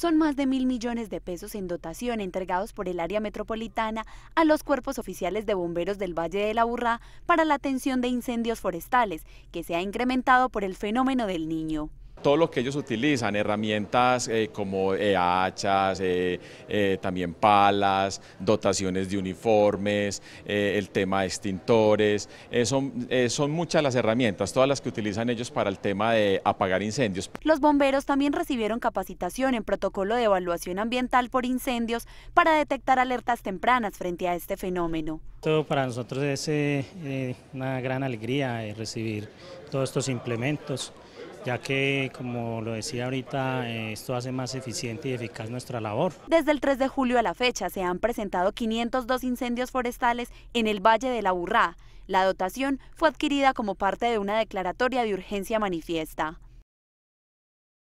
Son más de mil millones de pesos en dotación entregados por el área metropolitana a los cuerpos oficiales de bomberos del Valle de la Burrá para la atención de incendios forestales, que se ha incrementado por el fenómeno del niño todo lo que ellos utilizan, herramientas eh, como eh, hachas, eh, también palas, dotaciones de uniformes, el tema de extintores, son muchas las herramientas, todas las que utilizan ellos para el tema de apagar incendios. Los bomberos también recibieron capacitación en protocolo de evaluación ambiental por incendios para detectar alertas tempranas frente a este fenómeno. Todo para nosotros es eh, eh, una gran alegría eh, recibir todos estos implementos, ya que, como lo decía ahorita, esto hace más eficiente y eficaz nuestra labor. Desde el 3 de julio a la fecha se han presentado 502 incendios forestales en el Valle de la Burrá. La dotación fue adquirida como parte de una declaratoria de urgencia manifiesta.